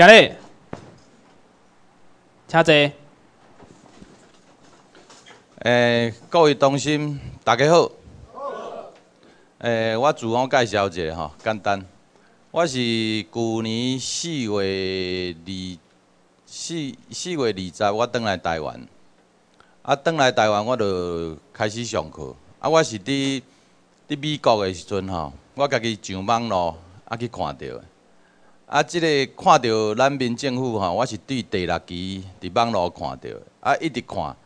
嘉咧，请坐。诶，各位同心，大家好。诶，我自我介绍一下哈，简单。我是去年四月二四四月二十，我转来台湾。啊，转来台湾，我就开始上课。啊，我是伫伫美国的时阵哈，我家己上网咯，啊去看到。啊！即个看到咱民政府吼，我是对第六期伫网络看到，啊一直看，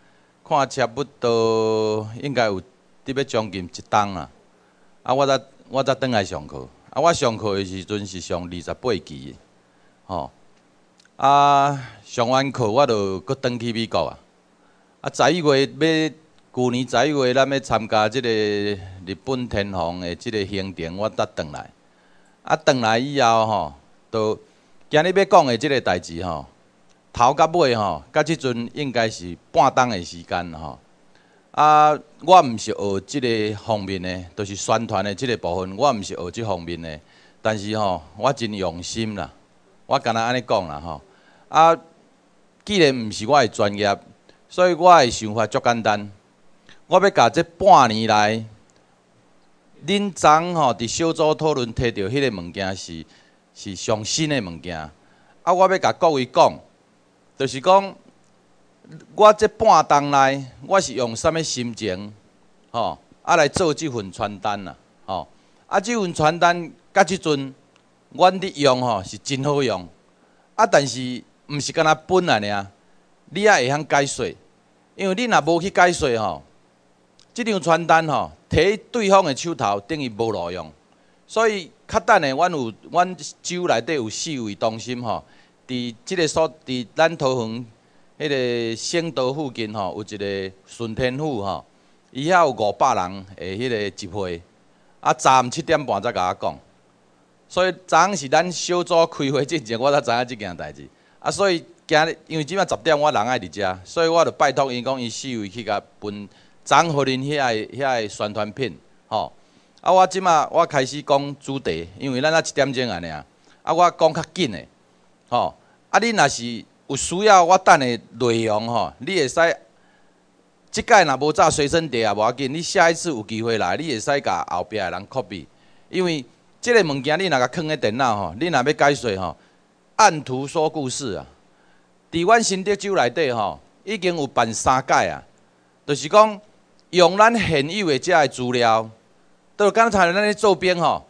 看差不多应该有得要将近一冬啦。啊，我则我则倒来上课，啊，我上课的时阵是上二十八期，吼。啊，上完课我着搁转去美国啊。啊，十一月要去年十一月咱要参加即个日本天皇的即个行程，我则转来。啊，转来以后吼。都今日要讲的这个代志吼，头甲尾吼，甲即阵应该是半当的时间吼。啊，我毋是学这个方面的，都是宣传的这个部分，我毋是学这方面的。但是吼，我真用心啦，我敢若安尼讲啦吼。啊，既然毋是我的专业，所以我的想法足简单。我要甲这半年来，恁昨吼伫小组讨论摕到迄个物件是。是上新的物件，啊！我要甲各位讲，就是讲，我这半冬来，我是用啥物心情，吼，啊来做即份传单啦，吼，啊即份传单，甲即阵，阮伫用吼是真好用，啊，但是毋是干那本来的啊，你也会通解说，因为你若无去解说吼，即张传单吼，摕对方的手头等于无路用，所以。较等诶，阮有阮酒内底有四位中心吼，伫即个所伫咱桃园迄个圣岛附近吼，有一个顺天府吼，伊遐有五百人诶迄个聚会，啊，昨暗七点半才甲我讲，所以昨暗是咱小组开会之前，我才知影即件代志，啊，所以今日因为即摆十点我人爱伫遮，所以我着拜托伊讲伊四位去甲分昏互恁遐遐宣传品吼。啊！我即马我开始讲主题，因为咱啊一点钟安尼啊。啊，我讲较紧的吼！啊，你若是有需要，我等的内容吼，你会使即届若无早随身碟也无要紧，你下一次有机会来，你会使甲后壁的人 copy。因为即个物件，你若甲囥伫电脑吼，你若欲解说吼，按图说故事啊。伫阮新德州内底吼，已经有办三届啊，就是讲用咱现有的遮的资料。就刚才咱咧做兵吼，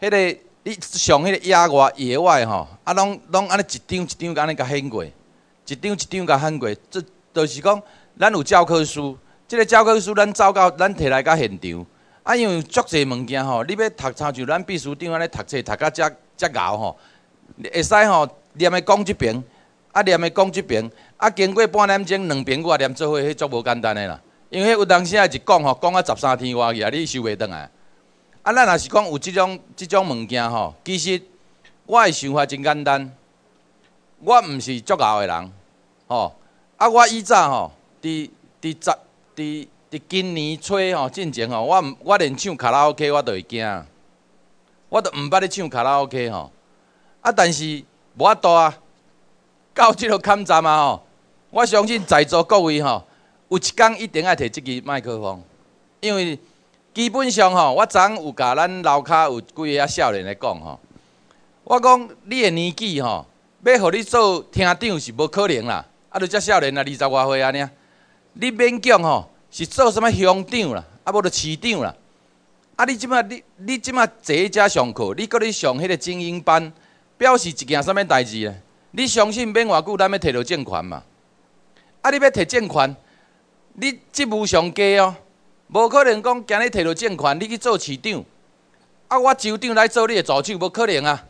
迄个你上迄个野外野外吼，啊拢拢安尼一张一张安尼甲掀过，一张一张甲掀过，即就是讲咱有教科书，即个教科书咱走到咱摕来个现场，啊因为足侪物件吼，你要读参就咱秘书长安尼读册读到遮遮牛吼，会使吼念个讲即边，啊念个讲即边，啊经过半点钟两遍我念做伙迄足无简单诶啦，因为有当时啊，是讲吼，讲啊十三天外去啊，你收袂转来。啊，咱也是讲有即种、即种物件吼。其实我的想法真简单，我毋是足傲的人，吼。啊，我以早吼，伫伫十、伫伫今年初吼，进前吼，我毋我连唱卡拉 OK 我都会惊，我都毋捌咧唱卡拉 OK 吼。啊，但是无啊度啊，到即个坎站啊吼，我相信在座各位吼，有一天一定爱摕即支麦克风，因为。基本上吼，我昨有甲咱楼骹有几个啊少年来讲吼，我讲你的年纪吼，要互你做厅长是无可能啦，啊，你遮少年啊，二十外岁安尼啊，你勉强吼是做什物乡长啦，啊，无就市长啦，啊，你即马你你即马坐在遮上课，你搁咧上迄个精英班，表示一件什物代志咧？你相信免偌久，咱要摕到政权嘛？啊，你要摕政权，你职务上低哦。无可能讲今日摕到证券，你去做市场，啊，我州长来做你的助手，无可能啊！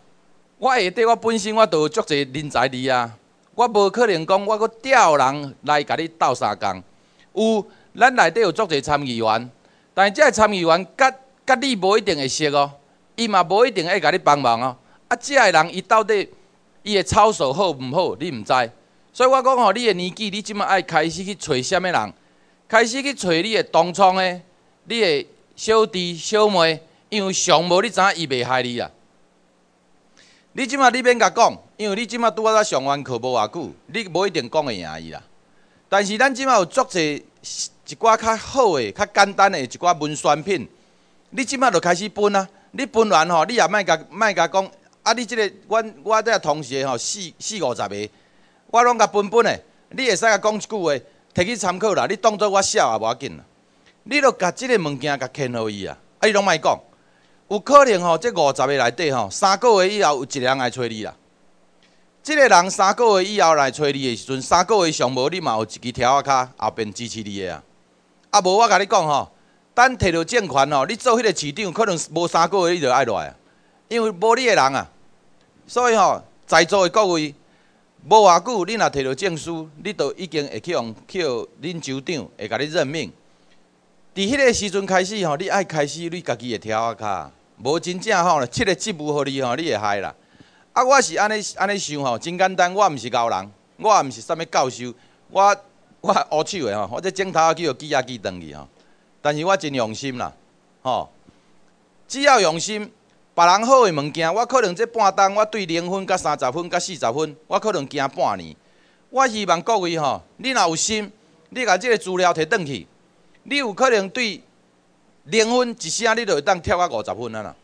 我下底我本身我都有足侪人才伫啊，我无可能讲我阁调人来甲你斗相共。有，咱内底有足侪参议员，但即这参议员甲甲你无一定会熟哦，伊嘛无一定会甲你帮忙哦。啊，这个人伊到底伊的操守好毋好，你毋知。所以我讲吼，你的年纪，你即马爱开始去找虾物人。开始去找你的同窗的，你的小弟小妹，因为上无你知影伊袂害你啊。你即马你免甲讲，因为你即马拄啊才上完课无偌久，你无一定讲会赢伊啦。但是咱即马有足侪一寡较好、的、较简单的一寡文宣品，你即马就开始分啊。你分完吼，你也莫甲莫甲讲，啊你即个，阮我这同事吼四四五十个，我拢甲分分的，你会使甲讲一句话。摕去参考啦，你当作我痟也无要紧。你著甲即个物件甲轻而伊啊，啊伊拢莫讲。有可能吼，即五十个内底吼，三个月以后有一个人来找你啦。即个人三个月以后来找你的时候，三个月上无你嘛有一个条仔卡后边支持你的啊。啊无我甲你讲吼，等摕到证券吼，你做迄个市场可能无三个月伊就爱落来，因为无你的人啊。所以吼，在座的各位。无偌久，你若摕到证书，你都已经会去用去，恁州长会甲你任命。伫迄个时阵开始吼，你爱开始，你家己会跳啊骹，无真正吼，七个职务给你吼，你会害啦。啊，我是安尼安尼想吼，真简单，我毋是高人，我毋是啥物教授，我我学手诶吼，我即枕头啊叫机啊机等去吼。但是我真用心啦，吼，只要用心。别人好的物件，我可能即半当，我对零分、甲三十分、甲四十分，我可能惊半年。我希望各位吼，你若有心，你把即个资料摕转去，你有可能对零分一下，你就会当跳到五十分啊啦。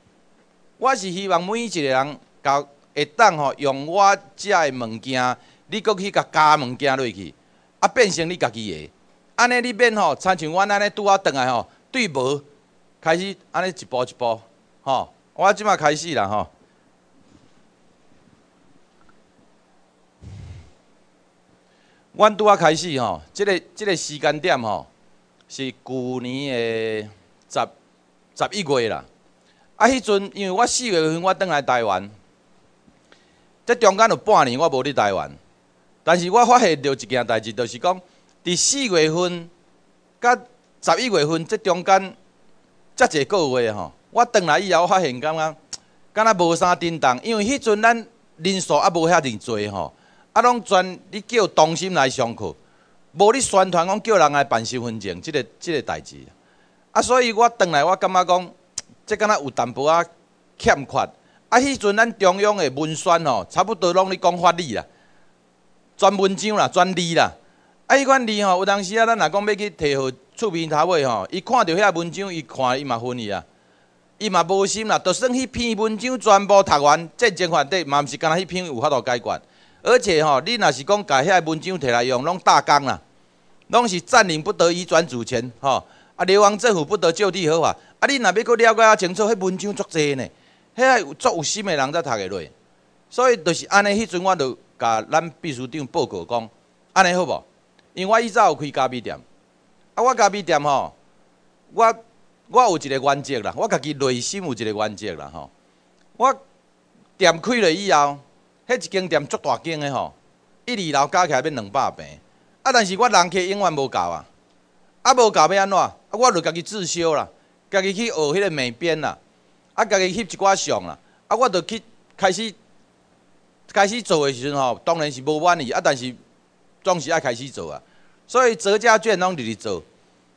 我是希望每一个人，搞会当吼，用我遮的物件，你过去甲加物件落去，啊，变成你家己的。安尼你免吼，参像我安尼拄好倒来吼，对无开始安尼一步一步吼。我即马开始啦，吼！我拄啊开始吼，即个即个时间点吼，是去年的十十一月啦。啊，迄阵因为我四月份我倒来台湾，即中间有半年我无伫台湾，但是我发现着一件代志，就是讲，伫四月份甲十一月份即中间，遮侪个月吼。我回来以后，发现感觉敢若无啥震动，因为迄阵咱人数也无遐尼侪吼，啊拢全你叫同心来上课，无你宣传讲叫人来办身份证，即个即个代志。啊，所以我回来，我感觉讲，即敢若有淡薄仔欠缺。啊，迄阵咱中央的文宣吼，差不多拢伫讲法律啦，专文章啦，专利啦。啊，迄款字吼，有当时啊，咱若讲要去提互厝边头尾吼，伊看到遐文章，伊看伊嘛昏去啊。伊嘛无心啦，就算迄篇文章全部读完，正经华底嘛毋是干那迄篇有法度解决。而且吼，你若是讲把遐文章摕来用，拢大纲啦，拢是占领不得已转主权吼。啊，流亡政府不得就地合法。啊，你若要阁了解啊清楚，迄文章足济呢，遐足有心诶人则读会落。所以就是安尼，迄阵我就甲咱秘书长报告讲，安尼好无？因为我以早有开咖啡店，啊，我咖啡店吼，我。我有一个原则啦，我家己内心有一个原则啦吼。我店开了以后，迄一间店足大间诶吼，一二楼加起来要两百平，啊，但是我人客永远无够啊，啊无够要安怎？啊，我就家己自修啦，家己去学迄个美编啦，啊，家己翕一寡相啦，啊，我就去开始开始做诶时阵吼，当然是无满意，啊，但是总是爱开始做啊，所以折价券拢伫做。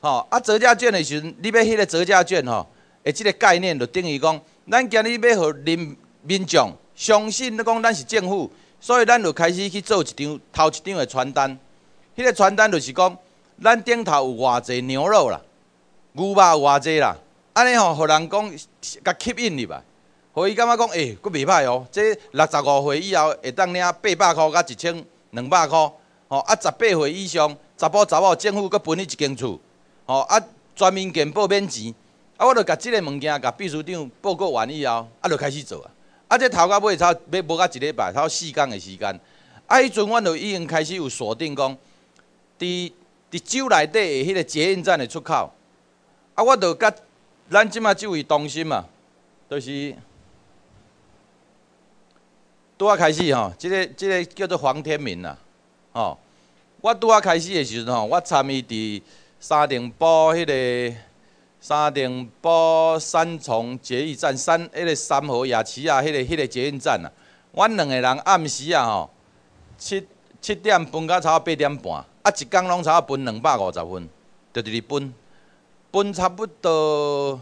吼啊！折价券的时阵，你要迄个折价券吼，欸，即个概念就等于讲，咱今日要互人民众相信，你讲咱是政府，所以咱就开始去做一张、头一张的传单。迄个传单就是讲，咱顶头有偌侪牛肉啦、牛肉有偌侪啦，安尼吼，互人讲较吸引入来，互伊感觉讲，欸，佫袂歹哦。即六十五岁以后会当领八百箍甲一千、两百箍吼啊，十八岁以上，十包十包，政府佫分你一间厝。哦啊，全面健报免钱啊！我着甲即个物件甲秘书长报告完以后，啊，着开始做啊！啊，即头家尾差要无甲一礼拜，差四天的时间。啊，迄阵阮着已经开始有锁定讲，伫伫州内底的迄个捷运站的出口啊，我着甲咱即马即位同心嘛，就是拄啊开始吼，即个即个叫做黄天明啊！哦，我拄啊开始的时阵吼，我参与伫。沙顶埔迄个沙顶埔三重捷运站三迄个三和雅齐啊，迄个迄个捷运站啊，阮两个人暗时啊吼，七七点分到差多八点半，啊一工拢差啊分两百五十分，就伫咧分，分差不多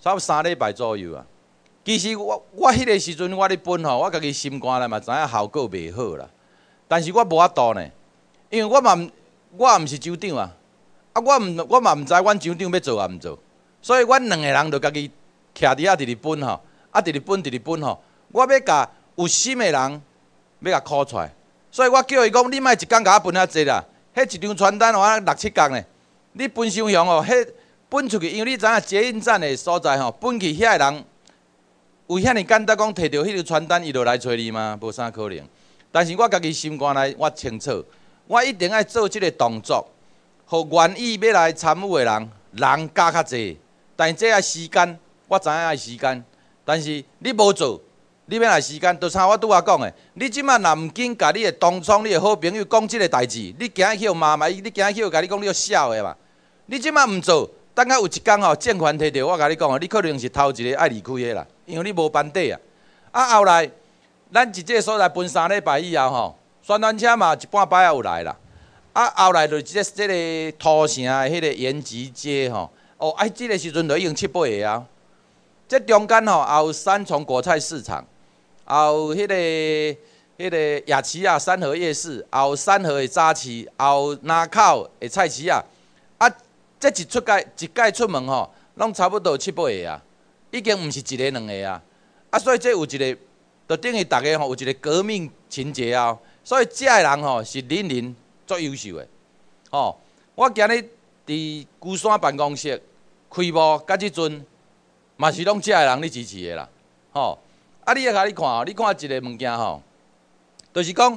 差不三礼拜左右啊。其实我我迄个时阵我伫分吼，我家己心肝咧嘛知影效果袂好啦，但是我无法度呢，因为我嘛我毋是酒长啊。啊，我毋我嘛毋知，阮厂长要做啊毋做，所以阮两个人就家己徛伫遐直直分吼，啊直直分直直分吼，我要甲有心诶人要甲考出，来，所以我叫伊讲，你莫一工甲我分遐济啦，迄一张传单话六七工呢，你分伤样哦，迄分出去，因为你知影捷运站诶所在吼，分去遐诶人有遐尼简单讲，摕到迄张传单伊就来找你吗？无啥可能，但是我家己心肝内我清楚，我一定爱做即个动作。予愿意要来参与的人，人加较济，但即个时间我知影时间，但是你无做，你要来时间，就像我拄下讲的，你即摆若毋紧，甲你的同窗、你的好朋友讲即个代志，你今日起骂嘛？你今日起有甲你讲你个痟的嘛？你即摆毋做，等下有一天吼，正款摕到，我甲你讲你可能是头一个爱离开啦，因为你无班底啊。啊后来，咱即个所在分三礼拜以后吼，宣传车嘛，一半摆也有来啦。啊，后来就即个即个土城的迄个延吉街吼，哦，啊，即个时阵就经七八个啊。即中间吼，也有三重果菜市场，也有迄个迄个亚奇啊，三和夜市，也有三和的早市，也有南口的菜市啊。啊，即一出街，一街出门吼，拢差不多七八个啊，已经毋是一个两个啊。啊，所以即有一个，就等于大家吼有一个革命情节啊。所以这个人吼是人人。作优秀诶，吼！我今日伫孤山办公室开幕，甲即阵嘛是拢遮诶人咧支持诶啦，吼！啊，你也甲你看哦，你看一个物件吼，就是讲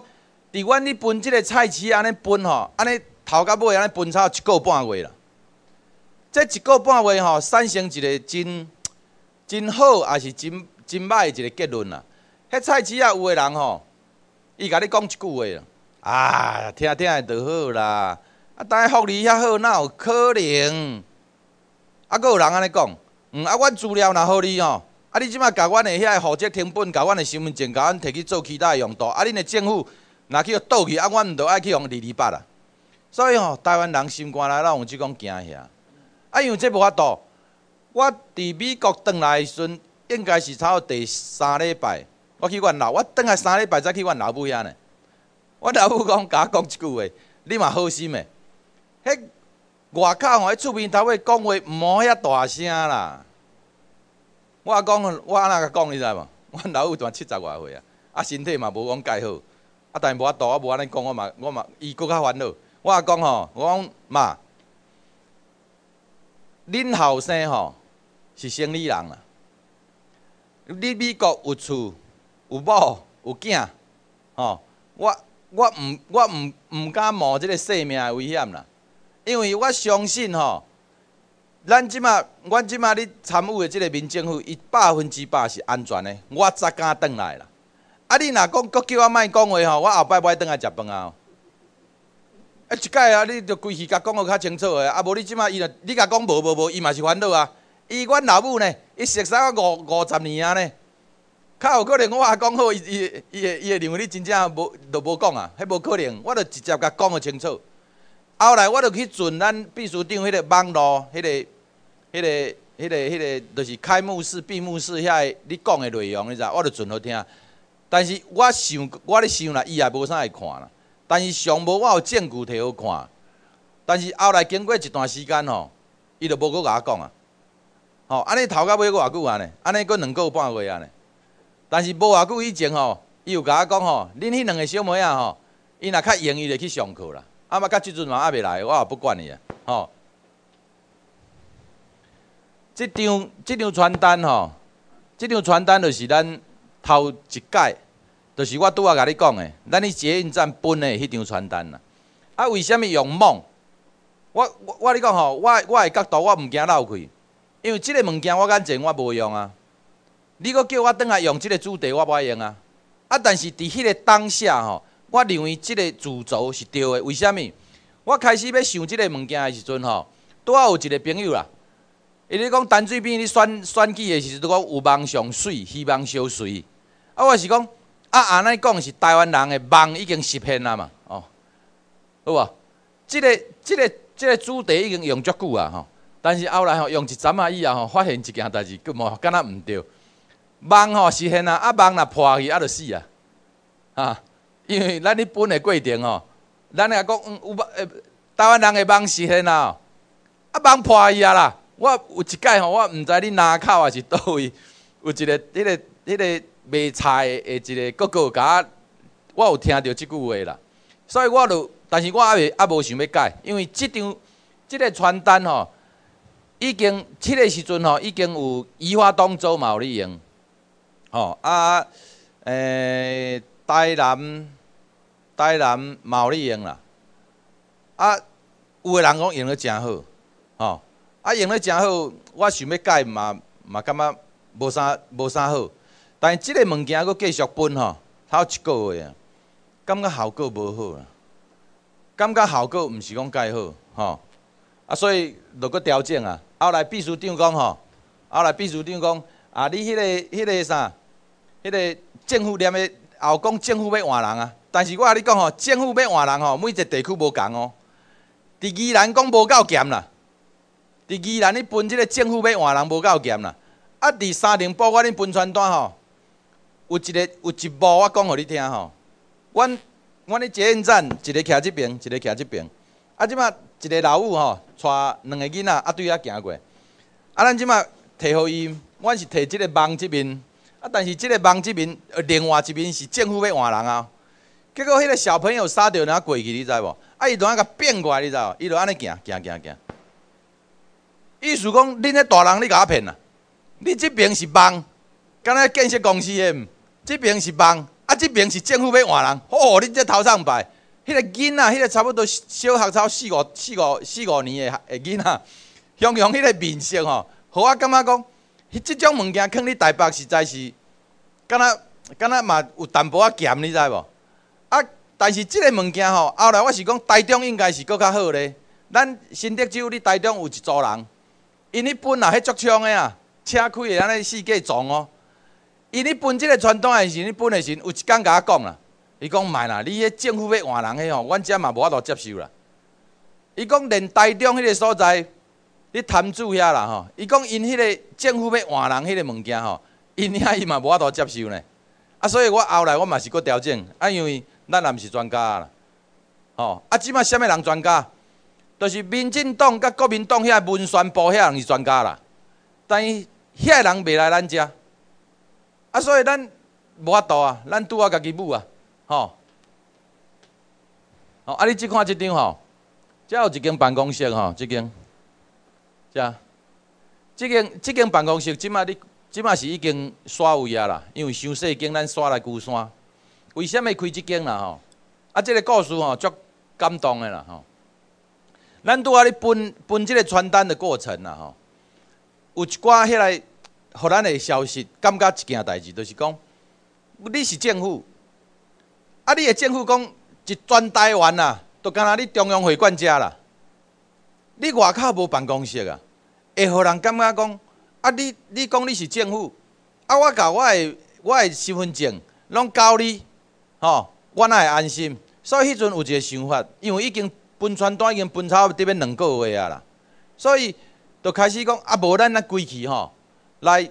伫阮咧分即个菜市安尼分吼，安尼头甲尾安尼分差一个半月啦。即一个半月吼，产生一个真真好，也是真真歹一个结论啦。迄菜市啊，有诶人吼，伊甲你讲一句话。啦。啊，听听就好啦。啊，但福利遐好，哪有可能？啊，个有人安尼讲，嗯，啊，我资料若好利吼，啊，你即摆甲我的遐户籍成本，甲我的身份证，甲阮摕去做其他的用途，啊，恁的政府若去倒去，啊，阮毋着爱去用二二八啦。所以吼，台湾人心肝内啦，有即讲惊遐。啊，因为这无法度，我伫美国转来时阵，应该是差不多第三礼拜，我去阮老，我转来三礼拜再去阮老母遐呢。我老母讲，甲我讲一句话，你嘛好心诶。迄外口吼，厝边头尾讲话毋好遐大声啦。我讲，我安怎讲，你知无？我老母都七十外岁啊，啊身体嘛无讲介好。啊，但无法大，我无安尼讲，我嘛，我嘛，伊更较烦恼。我讲吼，我讲妈，恁后生吼是生理人啦。你美国有厝有某有囝吼，我。我毋我毋毋敢冒即个性命的危险啦，因为我相信吼，咱即马，我即马咧参与的即个民政府，伊百分之百是安全的，我才敢倒来啦。啊，你若讲，阁叫我卖讲话吼，我后摆不爱回来食饭啊。啊，一届啊，你著规次甲讲个较清楚个，啊，无你即马伊著，你甲讲无无无，伊嘛是烦恼啊。伊，阮老母呢，伊熟识我五五十年啊呢。较有可能，我阿讲好，伊伊伊会伊会认为你真正无就无讲啊，迄无可能，我著直接甲讲个清楚。后来我著去存咱秘书长迄个网络，迄个迄个迄个迄个，就是开幕式、闭幕式遐，你讲个内容，你知？我著存好听。但是我想，我咧想啦，伊也无啥会看啦。但是上无我有证据摕好看。但是后来经过一段时间吼，伊就无阁甲我讲啊。吼，安尼头到尾阁偌久啊尼？安尼阁两个月半月啊尼。但是无偌久以前吼，伊又甲我讲吼，恁迄两个小妹仔吼，伊若较闲伊就去上课啦，啊嘛到即阵嘛阿未来，我也不管伊啊，吼。即张即张传单吼，即张传单就是咱头一届，就是我拄仔甲你讲的，咱去捷运站分的迄张传单啦。啊，为什物用网？我我你讲吼，我我的角度我毋惊漏去，因为即个物件我眼前我无用啊。你阁叫我倒来用即个主题，我无爱用啊！啊，但是伫迄个当下吼，我认为即个主轴是对的。为虾物？我开始要想即个物件的时阵吼，拄啊有一个朋友啦，伊伫讲陈水扁伫选选举的时，拄讲有梦想水，希望水。啊，我是讲啊，安尼讲是台湾人的梦已经实现啊嘛，哦，好无？即个即个即个主题已经用足久啊！吼，但是后来吼用一阵仔以后吼，发现一件代志，佫无敢若毋对。梦吼实现啊！啊，梦若破去，啊，就死啊！啊，因为咱哩本的规定吼，咱也讲有把诶，台湾人的梦实现啊，啊，梦破去啊啦！我有一届吼，我毋知恁哪口啊是倒位，有一个迄个迄个卖菜个一个哥哥甲我有听到即句话啦，所以我就，但是我也未还无想要改，因为即张即个传单吼，已经七个时阵吼，已经有移花当嘛，有利用。哦啊，诶，台南台南毛利用啦，啊，有个人讲用咧真好，吼，啊用咧真好，我想要改嘛嘛感觉无啥无啥好，但即个物件佫继续分吼，还一个月啊，感觉效果无好啦，感觉效果毋是讲改好，吼，啊所以著佫调整啊，后来秘书长讲吼，后来秘书长讲，啊你迄个迄个啥？迄个政府念的后讲政府要换人啊，但是我阿你讲吼，政府要换人吼，每一个地区无共哦。伫宜兰讲无够咸啦，伫宜兰你分即个政府要换人无够咸啦。啊，伫三重不管恁分传单吼，有一个有一幕我讲互恁听吼，阮阮咧捷运站一个徛即边，一个徛即边。啊，即马一个老母吼，带两个囡仔啊，对阿行过。啊，咱即马摕互伊，阮是摕即个网即边。啊！但是即个网这边，另外一边是政府要换人啊。结果迄个小朋友杀掉后过去，你知无？啊，伊都安个变过来，你知无？伊就安尼行，行行行。意思讲，恁迄大人你甲我骗啊！你即边是网，敢若建设公司的，即边是网，啊，即边是政府要换人。哦，你这头上白，迄个囡仔，迄个差不多小学超四五、四五、四五年的囡仔，像像迄个面色吼，互我感觉讲。迄即种物件放伫台北实在是，敢若敢若嘛有淡薄仔咸，你知无？啊，但是即个物件吼，后来我是讲台中应该是搁较好咧。咱新竹只有你台中有一组人，因你本啊，迄足呛的啊，车开的安尼四界撞哦。因你本即个传统还是你本的时，有一工甲我讲啦，伊讲卖啦，你迄政府要换人迄吼，阮遮嘛无法度接受啦。伊讲连台中迄个所在。你摊主遐啦吼！伊讲因迄个政府要换人，迄个物件吼，因遐伊嘛无法度接受呢。啊，所以我后来我嘛是过调整，啊，因为咱也毋是专家啦，吼。啊，即嘛啥物人专家？著是民进党、甲国民党遐文宣部遐人是专家啦。但伊遐人袂来咱遮，啊，所以咱无法度啊，咱拄啊家己母啊，吼。吼啊，你即看即张吼，遮有一间办公室吼，即间。是啊，间即间办公室即摆哩，即摆是已经刷位啊啦，因为伤细间咱刷来孤山。为什物开即间啦吼？啊，即个故事吼，足感动的啦吼。咱拄仔咧分分即个传单的过程啦吼，有一寡迄来，互咱的消息，感觉一件代志，就是讲，你是政府，啊，你的政府讲一转台湾啦，都敢若你中央会管遮啦，你外口无办公室啊。会让人感觉讲，啊，你你讲你是政府，啊，我搞我的我的身份证，拢交你，吼，我那会安心。所以迄阵有一个想法，因为已经分传单已经分差不多得要两个月啊啦，所以就开始讲，啊，无咱来归去吼，来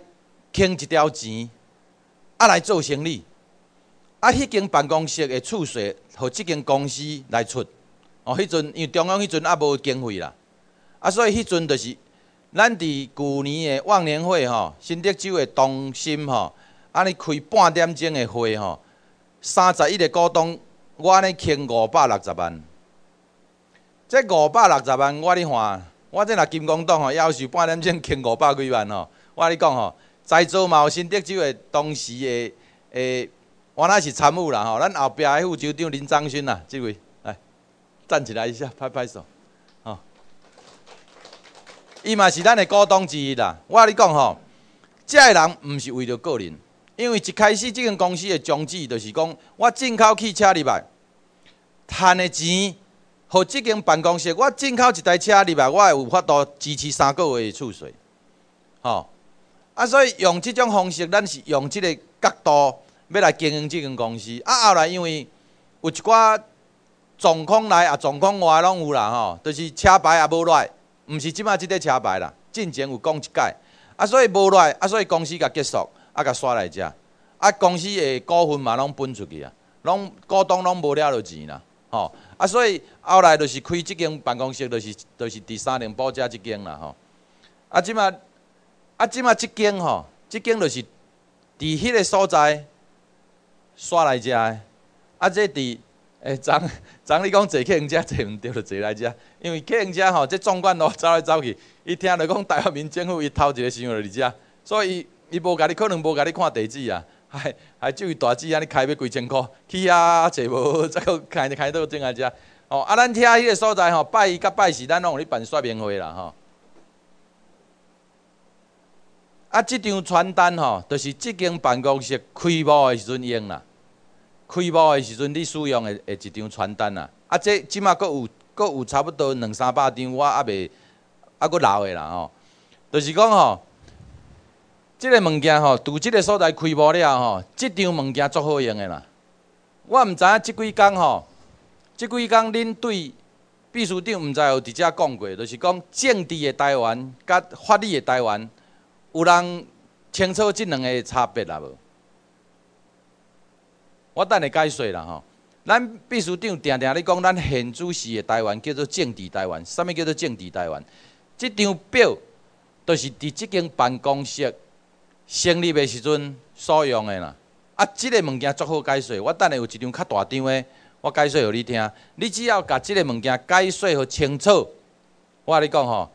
欠一条钱，啊来做生意，啊，迄间办公室的厝税和即间公司来出，哦，迄阵因为中央迄阵也无经费啦，啊，所以迄阵就是。咱伫旧年的忘年会吼，新德州的东心吼，安尼开半点钟的会吼，三十一个股东，我安尼签五百六十万。这五百六十万，我哩看，我这若金光党吼，要寿半点钟签五百几万吼，我哩讲吼，在座嘛有新德州的当时的诶，我那是参务啦吼，咱后壁的副州长林章勋啦，这位来站起来一下，拍拍手。伊嘛是咱的股东之一啦。我阿你讲吼，遮个人毋是为了个人，因为一开始这间公司的宗旨就是讲，我进口汽车入来，赚的钱，好，这间办公室我进口一台车入来，我也有法度支持三个月的储税。吼，啊，所以用这种方式，咱是用这个角度要来经营这间公司。啊，后来因为有一寡状况内啊状况外拢有啦，吼，就是车牌也无来。毋是即摆即块车牌啦，进前有讲一届，啊所以无来，啊所以公司甲结束，啊甲刷来遮，啊公司诶股份嘛拢分出去啊，拢股东拢无了着钱啦，吼，啊所以后来就是开即间办公室，就是就是第三零报遮即间啦吼，啊即摆啊即摆即间吼，即间就是伫迄个所在刷来遮，啊即伫诶张。昨你讲坐客人车坐毋对就坐来遮，因为客人车吼，即壮观路走来走去。伊听著讲，台湾民政府伊偷一个箱就伫遮，所以伊伊无甲汝可能无甲汝看地址啊，还还就大支安尼开要几千箍去啊坐无，再搁开开到正来遮。哦，啊，咱听迄个所在吼，拜一甲拜四，咱拢有咧办说明会啦吼。啊，即张传单吼，就是即间办公室开幕的时阵用啦。开幕的时阵，你使用的的一张传单啦，啊，这即码阁有阁有差不多两三百张，我啊未啊阁老的啦吼，就是讲吼，即个物件吼，伫即个所在开幕了吼，即张物件足好用的啦。我毋知影即几天吼，即几天恁对秘书长毋知有伫遮讲过，就是讲政治的台湾甲法律的台湾，有人清楚即两个差别啦无？我等下解释啦，吼！咱秘书长定定咧讲，咱现主席的台湾叫做政治台湾。什么叫做政治台湾？这张表都是伫这间办公室成立的时阵所用的啦。啊，这个物件足好解释，我等下有一张较大张的，我解释予你听。你只要把这个物件解释好清楚，我甲你讲吼，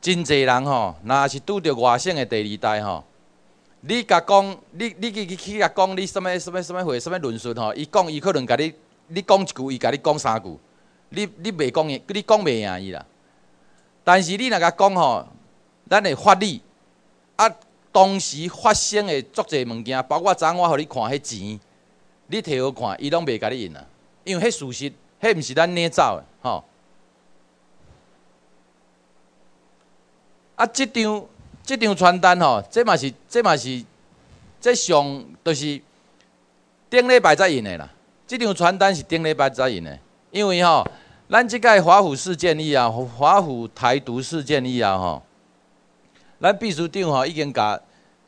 真侪人吼，那是拄到外省的第二代吼。你甲讲，你你去去甲讲，你什物什物什物话，什物论述吼？伊讲，伊可能甲你，你讲一句，伊甲你讲三句，你你袂讲赢，佮你讲袂赢伊啦。但是你若甲讲吼，咱会法律啊，当时发生的足侪物件，包括昨昏我互你看迄钱，你摕好看，伊拢袂甲你用啦，因为迄事实，迄毋是咱捏造的吼。啊，即张。这张传单吼，这嘛是这嘛是这上都是顶礼拜才印的啦。这张传单是顶礼拜才印的，因为吼，咱即个华府事件议啊，华府台独事件议啊，吼，咱秘书长吼已经讲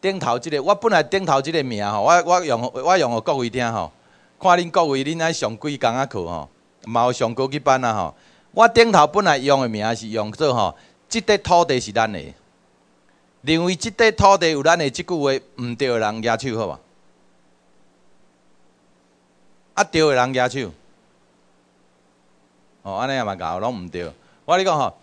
顶头这个，我本来顶头这个名吼，我我用我用予各位听吼，看恁各位恁爱上几工啊课吼，有上高级班啊吼，我顶头本来用的名是用做吼，这块土地是咱的。认为即块土地有咱的，即句话毋对的人举手，好无？啊，对的人举手。哦，安尼也嘛搞，拢毋对。我你讲吼，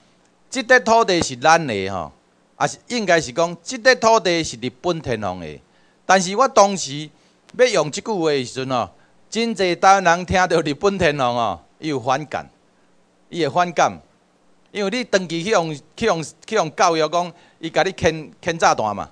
即块土地是咱的吼，啊是应该是讲即块土地是日本天皇的。但是我当时要用即句话的时阵吼，真侪台湾人听到日本天皇吼，伊有反感，伊会反感。因为你长期去用去用去用教育讲，伊甲你坑坑炸弹嘛，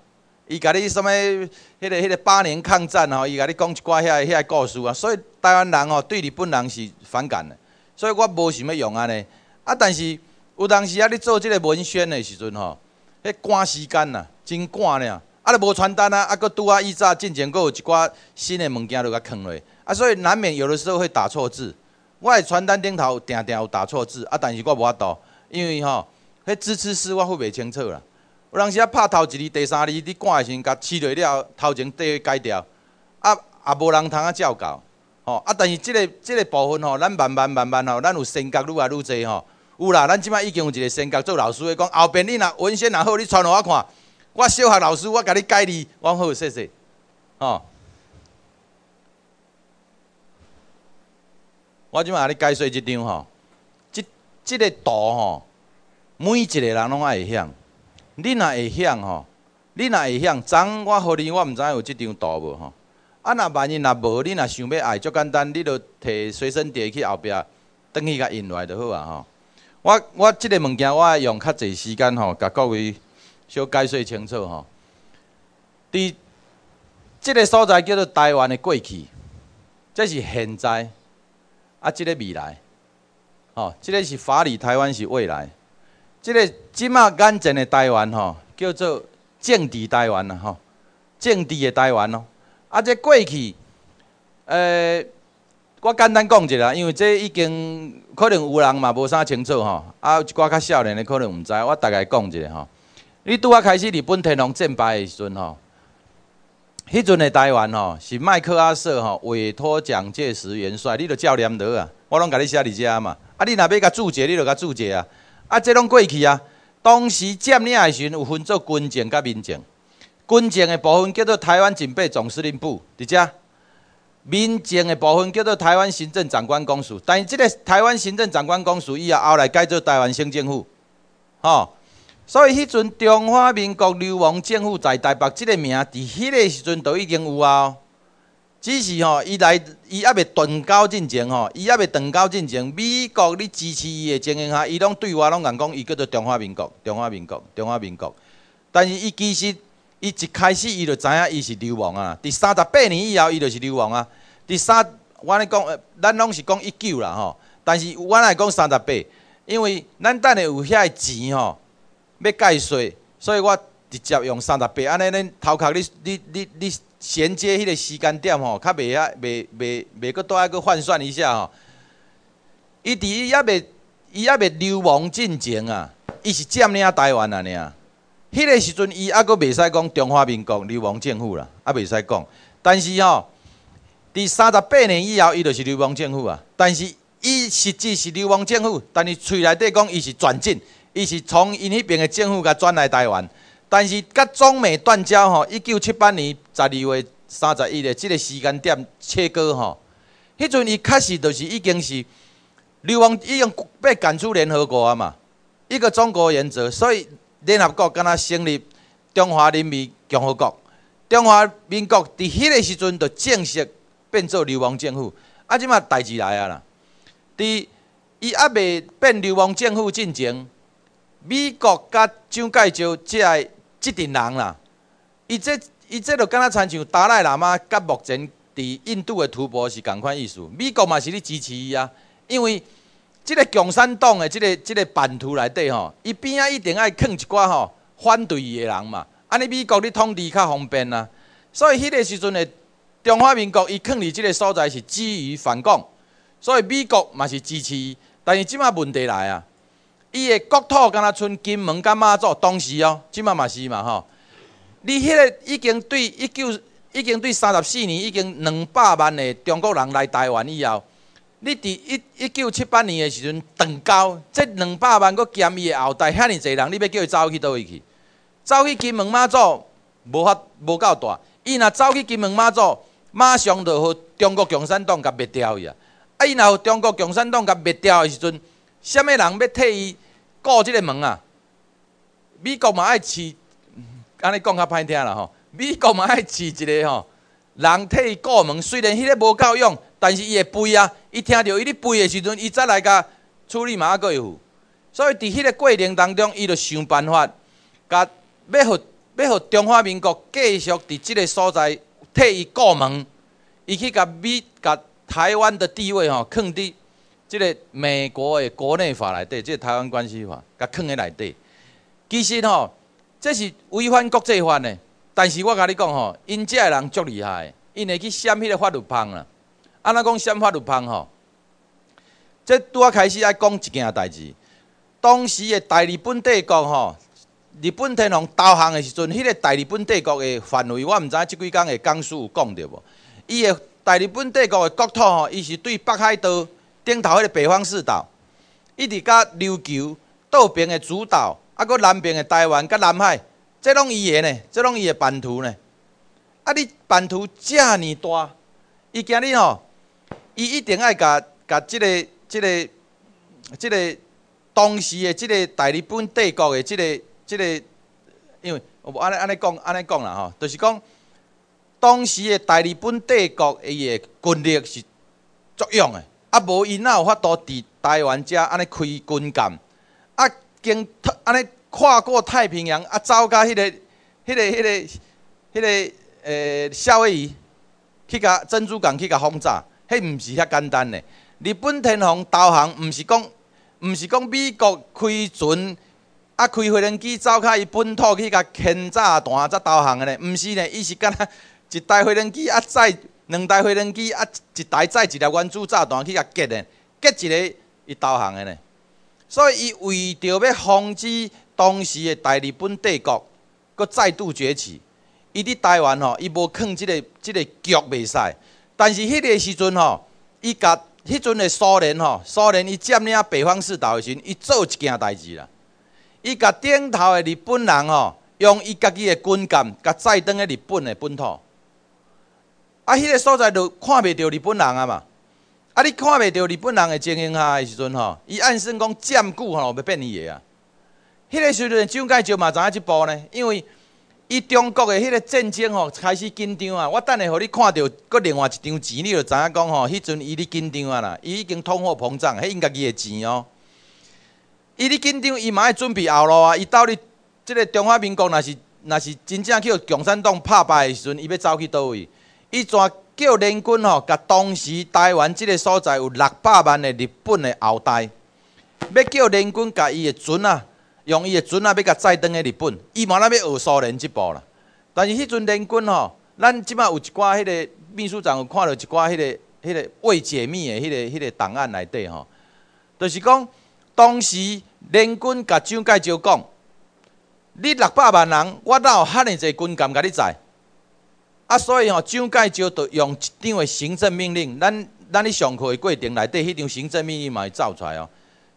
伊甲你什物迄个迄个八年抗战吼，伊甲你讲一寡遐遐故事啊，所以台湾人吼对日本人是反感的，所以我无想要用安尼。啊，但是有当时啊，你做即个文宣的时阵吼，迄赶时间呐，真赶俩，啊，无传单啊，啊，佫拄啊，伊早进前佫有一寡新的物件都甲坑落，啊，所以难免有的时候会打错字。我传单顶头定定有打错字，啊，但是我无法度。因为吼，迄支持师我分袂清楚啦。有当时啊拍头一字第三字，你赶诶时阵甲撕落了，头前底解掉，啊啊无人通啊照教，吼啊！但是即个即个部分吼，咱慢慢慢慢吼，咱有新格愈来愈侪吼。有啦，咱即摆已经有一个新格做老师诶，讲后边你若文身若好，你传互我看。我小学老师，我甲你解字，往好谢谢，吼。我即摆甲你解说一张吼。即个图吼，每一个人拢爱会响。你若会响吼，你若会响，昨我给你，我毋知有即张图无吼。啊，若万一若无，你若想要爱，足简单，你就摕随身碟去后壁，等去甲印来就好啊吼。我我即个物件，我用较侪时间吼，甲各位小解释清楚吼。伫即个所在叫做台湾的过去，这是现在，啊，这个未来。哦，这个是法理，台湾是未来。这个即啊，眼前的台湾吼，叫做政治台湾啊吼，政治的台湾咯。啊，即过去，诶，我简单讲一下，因为这已经可能有人嘛无啥清楚吼，啊，一寡较少年的可能毋知，我大概讲一下吼。你拄啊开始日本天皇战败的时阵吼，迄阵的台湾吼，是麦克阿瑟吼委托蒋介石元帅，你都照念得啊，我拢甲你写伫遮嘛。啊！你若要甲注解，你就甲注解啊！啊，这拢过去啊。当时占领的时，有分做军政甲民政。军政的部分叫做台湾警备总司令部，伫遮。民政的部分叫做台湾行政长官公署。但是这个台湾行政长官公署以后后来改做台湾省政府，吼。所以迄阵中华民国流亡政府在台北这个名，伫迄个时阵都已经有啊。只是吼，伊来，伊还未断交战争吼，伊还未断交战争。美国你支持伊的情况下，伊拢对外拢共讲，伊叫做中华民国，中华民国，中华民国。但是伊其实，伊一开始伊就知影，伊是流亡啊。伫三十八年以后，伊就是流亡啊。伫三，我咧讲，咱拢是讲一九啦吼，但是我来讲三十八，因为咱等下有遐钱吼，要计税，所以我。直接用三十八，安尼恁头壳，你你你你衔接迄个时间点吼，较袂遐袂袂袂阁再个换算一下吼。伊伫伊也袂，伊也袂流亡进前啊。伊是占领台湾啊，㖏。迄个时阵，伊还阁袂使讲中华民国流亡政府啦，还袂使讲。但是吼，伫三十八年以后，伊就是流亡政府啊。但是伊实际是流亡政府，但是喙内底讲伊是转进，伊是从因迄爿的政府甲转来台湾。但是，甲中美断交吼，一九七八年十二月三十一日即个时间点切割吼，迄阵伊确实就是已经是流亡，已经被赶出联合国啊嘛。一个中国原则，所以联合国跟他成立中华人民共和国，中华民国伫迄个时阵就正式变做流亡政府。啊，即嘛代志来啊啦！伫伊阿未变流亡政府之前，美国甲蒋介石即个。即等人啦，伊这伊这就敢若参像达赖喇嘛，甲目前伫印度的突破是同款意思。美国嘛是咧支持伊啊，因为即个共产党诶，这个这个版图内底吼，伊边啊一定爱藏一寡吼反对伊的人嘛，安尼美国咧统治较方便啊。所以迄个时阵的中华民国，伊藏伫即个所在是基于反共，所以美国嘛是支持，伊。但是即卖问题来啊。伊的国土敢若像金门、干妈祖，当时哦，即嘛嘛是嘛吼？你迄个已经对一九，已经对三十四年，已经两百万的中国人来台湾以后，你伫一一九七八年的时阵，断交，即两百万佫兼伊的后代遐尼侪人，你要叫伊走去倒位去？走去金门妈祖，无法无够大。伊若走去金门妈祖，马上就互中国共产党甲灭掉去啊！啊，伊若互中国共产党甲灭掉的时阵，什么人要替伊顾即个门啊？美国嘛爱饲，安尼讲较歹听啦吼。美国嘛爱饲一个吼，人替伊顾门。虽然迄个无够用，但是伊会飞啊。伊听着伊咧飞的时阵，伊再来甲处理嘛还过有。所以伫迄个过程当中，伊就想办法，甲要互要互中华民国继续伫即个所在替伊顾门，伊去甲美甲台湾的地位吼降伫即个美国的国内法内底，即个台湾关系法，佮藏喺内底。其实吼，这是违反国际法的。但是我甲你讲吼，因即个人足厉害，因会去闪迄个法律棒啦。安那讲闪法律棒吼？即拄啊开始要讲一件代志。当时的大日本帝国吼，日本天皇投降的时阵，迄个大日本帝国的范围，我毋知即几工的讲师有讲到无？伊的大日本帝国的国土吼，伊是对北海道。顶头迄个北方四岛，一直甲琉球、岛边的主岛，啊，个南边的台湾甲南海，即拢伊个呢，即拢伊个版图呢。啊，你版图这尼大，伊今日吼，伊一定爱甲甲这个、这个、这个当时的这个大日本帝国的这个、这个，因为安尼安尼讲、安尼讲啦吼，就是讲当时的大日本帝国伊个军力是作用的，啊，无伊哪有法度伫台湾遮安尼开军舰，啊，经安尼跨过太平洋，啊，走甲迄个、迄个、迄个、迄个，诶，夏威夷去甲珍珠港去甲轰炸，迄毋是遐简单嘞。日本天皇投降，毋是讲，毋是讲美国开船啊，开飞龙机走甲伊本土去甲轰炸弹，则降航呢？毋是呢，伊是干呐，一台飞龙机啊载两台飞龙机，啊，一台载一粒原子弹去甲击呢，击一个伊导航的呢。所以伊为着要防止当时的大日本帝国佫再度崛起，伊伫台湾吼，伊无抗即个这个局袂使。但是迄个时阵吼，伊甲迄阵的苏联吼，苏联伊占领北方四岛的时，伊做一件代志啦。伊甲顶头的日本人吼，用伊家己的军舰，甲载登个日本的本土。啊！迄个所在就看袂着日本人啊嘛。啊！你看袂着日本人诶，精英下诶时阵吼，伊按算讲占据吼要变伊个啊。迄个时阵怎介就嘛知影即步呢？因为伊中国诶迄个战争吼开始紧张啊。我等下互你看到佮另外一张钱，你就知影讲吼，迄阵伊伫紧张啊啦。伊已经通货膨胀，迄应该伊诶钱哦。伊伫紧张，伊嘛爱准备后路啊。伊到底即个中华民国，若是若是真正去互共产党拍败诶时阵，伊要走去倒位？伊怎叫联军吼，甲当时台湾即个所在有六百万的日本的后代，要叫联军甲伊的船啊，用伊的船啊，要甲载顿去日本，伊嘛啦要学苏年即步啦。但是迄阵联军吼，咱即摆有一寡迄个秘书长有看到一寡迄个、迄个未解密的迄个、迄个档案内底吼，就是讲当时联军甲蒋介石讲，你六百万人，我哪有赫尔济军舰甲你载？啊，所以吼，蒋介石用一张的行政命令，咱咱咧上课的过程内底，迄张行政命令嘛会走出来哦，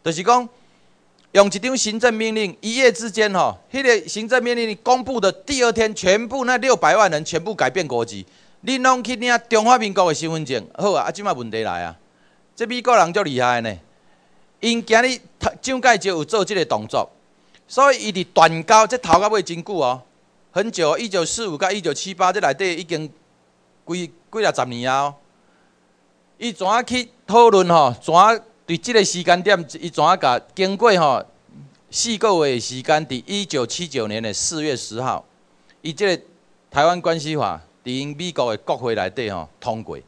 就是讲用一张行政命令，一夜之间吼，迄个行政命令公布的第二天，全部那六百万人全部改变国籍，你拢去领中华民国的身份证。好啊，啊，即嘛问题来啊，这美国人足厉害的呢，因今日蒋介石有做即个动作，所以伊伫断交这头甲尾真久哦。很久，一九四五到一九七八，这内底已经几几十年啊！伊怎啊去讨论吼？怎啊对这个时间点？伊怎啊甲经过吼？四个月的时间，伫一九七九年的四月十号，伊这个台湾关系法伫美国的国会内底吼通过。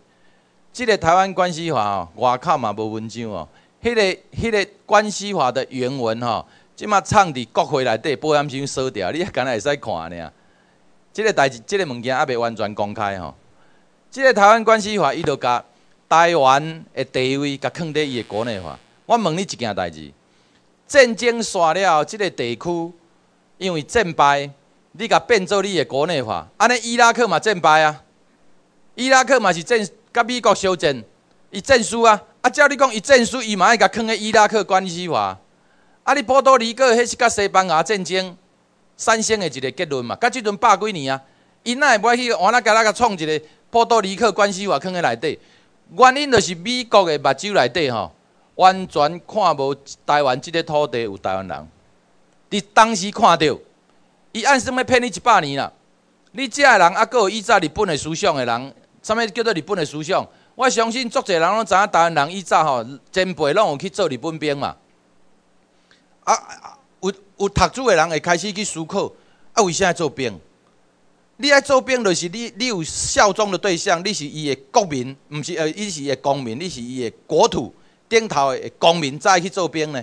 这个台湾关系法吼，外口嘛无文章哦。迄个迄个关系法的原文吼。即马唱伫国会内底，保安箱锁掉，你敢若会使看呢？即个代志，即个物件阿袂完全公开吼。即个台湾关系法，伊就甲台湾的地位甲放伫伊的国内法。我问你一件代志，战争完了后，即个地区因为战败，你甲变做你的国内法。安尼伊拉克嘛战败啊，伊拉克嘛是战甲美国修战，伊战输啊，啊照你讲伊战输，伊嘛要甲放伫伊拉克关系法。啊！你波多黎各迄是甲西班牙战争产生的一个结论嘛？甲即阵百几年啊，因会买去往那加那甲创一个波多黎克关系外坑的内底，原因就是美国的目睭内底吼，完全看无台湾即个土地有台湾人。伫当时看到，伊按算要骗你一百年啦。你遮个人啊，佮有依早日本的思想的人，甚物叫做日本的思想？我相信足侪人拢知影台湾人依早吼，前辈拢有去做日本兵嘛。啊，有有读书的人会开始去思考，啊，为啥要做兵？你爱做兵，就是你你有效忠的对象，你是伊的国民，毋是呃，伊是伊的公民，你是伊的国土顶头的公民，才去做兵呢。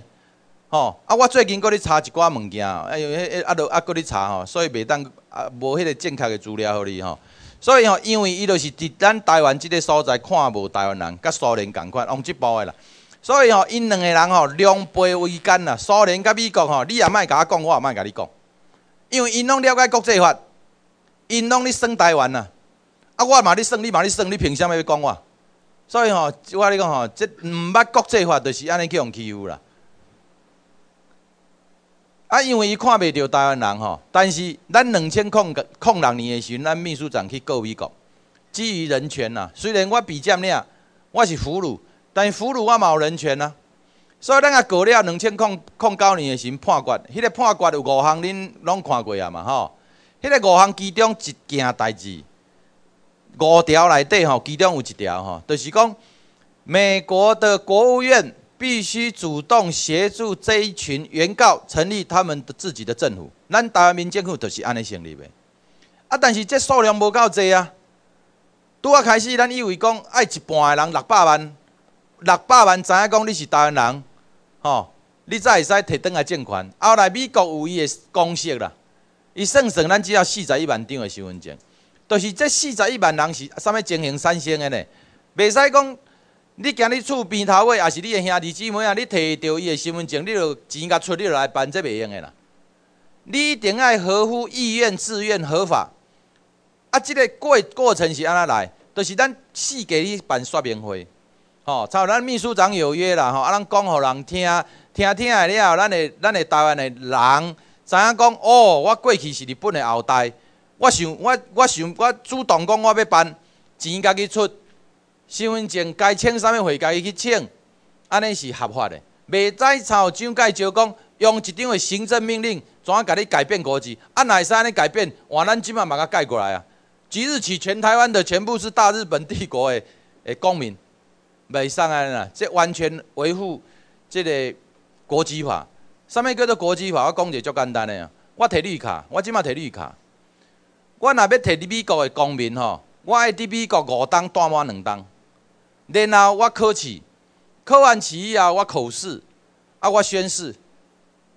吼，啊，我最近搁咧查一寡物件，哎呦，迄迄啊，都啊搁咧查吼，所以袂当啊，无迄个正确的资料互你吼。所以吼，因为伊就是伫咱台湾即个所在看无台湾人，甲苏联共款，往一部的啦。所以吼，因两个人吼，两倍为干啊，苏联甲美国吼，你也莫甲我讲，我也莫甲你讲，因为因拢了解国际法，因拢咧算台湾啊。啊，我嘛咧算，你嘛咧算，你凭啥物要讲我？所以吼，我咧讲吼，即毋捌国际法，就是安尼去用欺负啦。啊，因为伊看袂着台湾人吼，但是咱两千空空六年诶时阵，咱秘书长去告美国，基于人权呐。虽然我比占领，我是俘虏。但俘虏啊有人权呐，所以咱啊过了两千控控九年嘅刑判决，迄个判决有五项，恁拢看过啊嘛吼？迄个五项其中一件代志，五条内底吼，其中有一条吼，就是讲美国的国务院必须主动协助这一群原告成立他们的自己的政府。咱台湾民政府就是安尼成立的，啊，但是这数量无够多啊，拄啊开始咱以为讲爱一半的人六百万。六百万知影讲你是台湾人，吼，你才会使摕倒来证权。后来美国有伊个公式啦，伊算算咱只要四十一万张个身份证，就是这四十一万人是啥物情形产生个呢？袂使讲你今日厝边头尾，也是你个兄弟姊妹啊，你摕到伊个身份证，你著钱甲出，你来办即袂用个啦。你一定爱合乎意愿、自愿、合法。啊，即个过过程是安怎来？就是咱四家去办说明会。吼，查有咱秘书长有约啦，吼，啊咱讲互人听，听听个了，咱的咱的台湾的人知影讲，哦，我过去是日本的后代，我想我我想我主动讲我要办，钱家己出，身份证该请啥物货家己去请，安尼是合法的，袂知查有怎个招讲，用一张的行政命令，怎啊？家你改变国籍，啊，哪使安尼改变，换咱即满把它改过来啊，即日起全台湾的全部是大日本帝国的诶公民。袂上安啦，即完全维护即个国际法。上物叫做国际法，我讲者足简单诶啊。我摕绿卡，我即马摕绿卡。我若要摕美国诶公民吼，我爱伫美国五档带满两档，然后我考试，考完试以后我考试，啊我宣誓，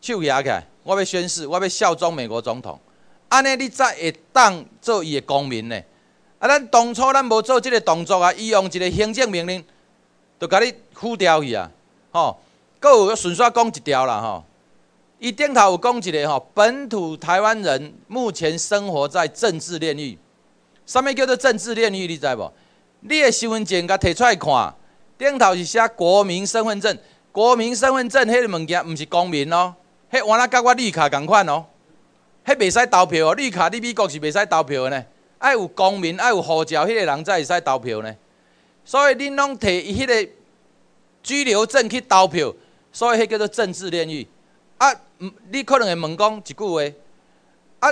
手举起来，我要宣誓，我要效忠美国总统。安尼你才会当做伊诶公民呢。啊，咱当初咱无做即个动作啊，伊用一个行政命令。就甲你付掉去啊，吼！有顺续讲一条啦，吼！伊顶头有讲一个吼，本土台湾人目前生活在政治炼狱。啥物叫做政治炼狱？你知无？你诶身份证甲摕出来看，顶头是写国民身份证。国民身份证迄个物件毋是公民哦，迄完啊，甲我绿卡共款哦，迄袂使投票哦。绿卡你美国是袂使投票呢，爱有公民爱有护照迄个人才会使投票呢。所以恁拢提伊迄个拘留证去投票，所以迄叫做政治炼狱。啊，你可能会问讲一句话：啊，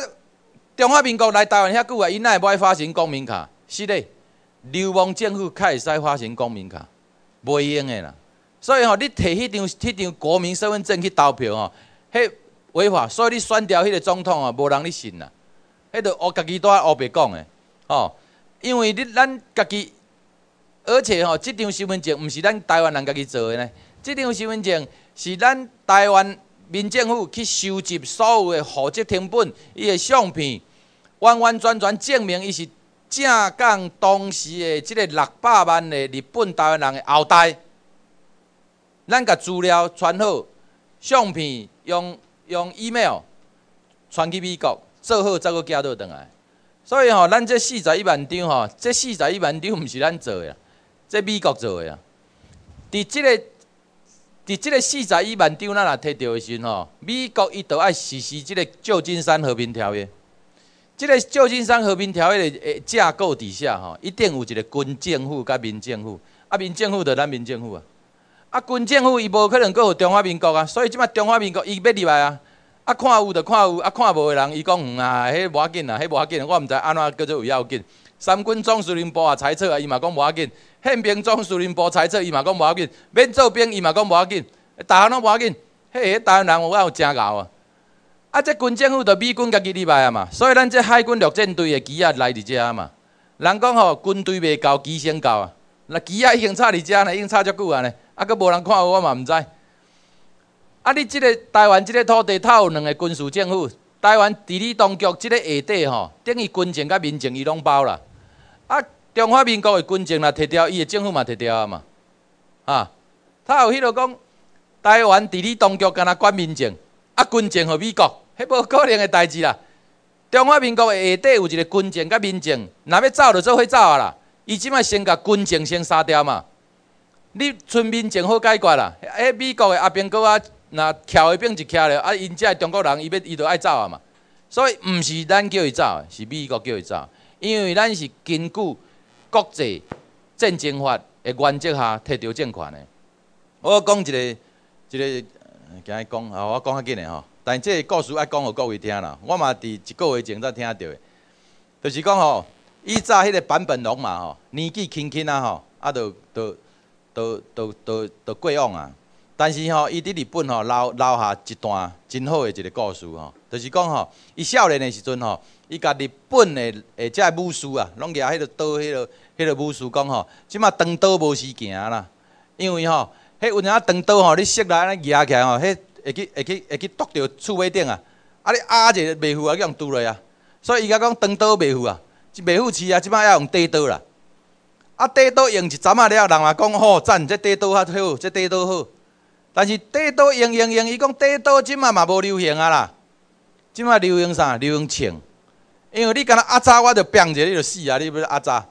中华民国来台湾遐久啊，因会不爱发行公民卡，是的，流氓政府才会使发行公民卡，袂用的啦。所以吼，你提迄张、迄张国民身份证去投票吼，迄违法。所以你选掉迄个总统啊，无人你信啦。迄个乌家己在乌白讲的，吼，因为你咱家己。而且吼，这张身份证毋是咱台湾人家己做的呢？这张身份证是咱台湾民政府去收集所有的户籍成本，伊的相片，完完全全证明伊是正港当时的即个六百万的日本台湾人的后代。咱把资料传好，相片用用 email 传去美国，做好再阁寄倒倒来。所以吼，咱这四十一万张吼，这四十一万张毋是咱做的。这美国做的啊，在这个，在这个四十一万张咱也摕到的时吼，美国伊都爱实施这个旧金山和平条约。这个旧金山和平条约的架构底下吼，一定有一个军政府跟民政府，啊民政府就咱民政府啊，啊军政府伊无可能搁有中华民国啊，所以即摆中华民国伊要入来啊，啊看有就看有，啊看无的人伊讲嗯啊，迄无要紧啊，迄无要紧，我毋知安怎叫做要紧。三军总司令部也猜测啊，伊嘛讲无要紧。宪兵总司令部猜测，伊嘛讲无要紧。免做兵伊嘛讲无要紧。台湾拢无要紧。迄个台湾人有够诚牛啊！啊，即军政府着美军家己入来啊嘛，所以咱即海军陆战队的机啊来伫遮嘛。人讲吼，军队未到，机先到啊。那机啊已经插伫遮呢，已经插足久啊呢，啊，佫无人看，我嘛毋知。啊，你即个台湾即个土地套有两个军事政府，台湾治理当局即个下底吼，等于军情甲民情伊拢包啦。啊，中华民国的军政也摕掉，伊的政府嘛摕掉啊嘛，啊，他有迄落讲，台湾地理当局干若管民政，啊，军政和美国，迄无可能的代志啦。中华民国下底有一个军政甲民政，若要走就做伙走啊啦。伊即摆先甲军政先杀掉嘛，你村民政好解决啦。哎，美国的阿兵哥啊，若翘的兵就徛了，啊，因遮中国人，伊要伊就爱走啊嘛。所以，毋是咱叫伊走，是美国叫伊走。因为咱是根据国际战争法的原则下摕到证券的。我讲一个一个，今日讲吼，我讲较紧的吼。但这故事爱讲予各位听啦，我嘛伫一个月前才听到的。就是讲吼，伊早迄个版本龙嘛吼，年纪轻轻啊吼，啊着着着着着着过往啊。但是吼，伊伫日本吼留留下一段真好的一个故事吼。就是讲吼，伊少年的时阵吼。伊家日本的个遮武术啊，拢举迄个刀，迄个迄个武术讲吼，即嘛长刀无时行啦，因为吼，迄匀啊长刀吼，你卸来尼举起来吼，迄会去会去会去剁着厝尾顶啊，啊你压下袂赴啊，计用刀落啊，所以伊甲讲长刀袂赴啊，即袂赴起啊，即嘛要用短刀啦，啊短刀用一阵仔了，人嘛讲吼赞，即短刀较好，即短刀好，但是短刀用用用，伊讲短刀即嘛嘛无流行啊啦，即嘛流行啥？流行枪。因为你敢若阿榨，我就病者你就死啊！你要阿榨，